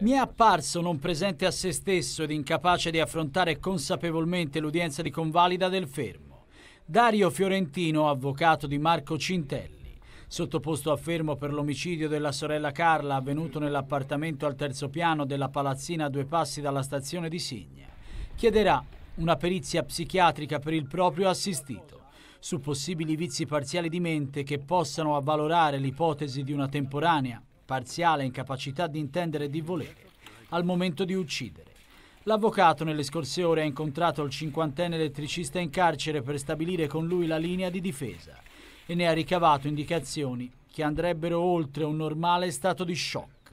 Mi è apparso non presente a se stesso ed incapace di affrontare consapevolmente l'udienza di convalida del fermo. Dario Fiorentino, avvocato di Marco Cintelli sottoposto a fermo per l'omicidio della sorella Carla avvenuto nell'appartamento al terzo piano della palazzina a due passi dalla stazione di Signa. Chiederà una perizia psichiatrica per il proprio assistito su possibili vizi parziali di mente che possano avvalorare l'ipotesi di una temporanea parziale incapacità di intendere e di volere, al momento di uccidere. L'avvocato nelle scorse ore ha incontrato il cinquantenne elettricista in carcere per stabilire con lui la linea di difesa e ne ha ricavato indicazioni che andrebbero oltre un normale stato di shock.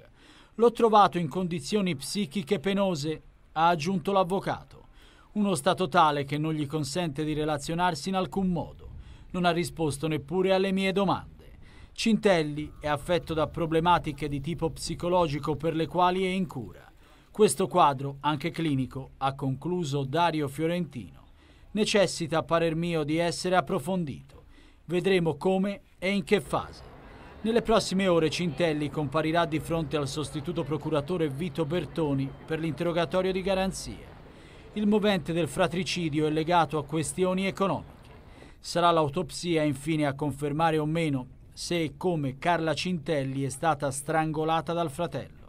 L'ho trovato in condizioni psichiche penose, ha aggiunto l'avvocato, uno stato tale che non gli consente di relazionarsi in alcun modo. Non ha risposto neppure alle mie domande. Cintelli è affetto da problematiche di tipo psicologico per le quali è in cura. Questo quadro, anche clinico, ha concluso Dario Fiorentino, necessita a parer mio di essere approfondito. Vedremo come e in che fase. Nelle prossime ore Cintelli comparirà di fronte al sostituto procuratore Vito Bertoni per l'interrogatorio di garanzia. Il movente del fratricidio è legato a questioni economiche. Sarà l'autopsia infine a confermare o meno se e come Carla Cintelli è stata strangolata dal fratello.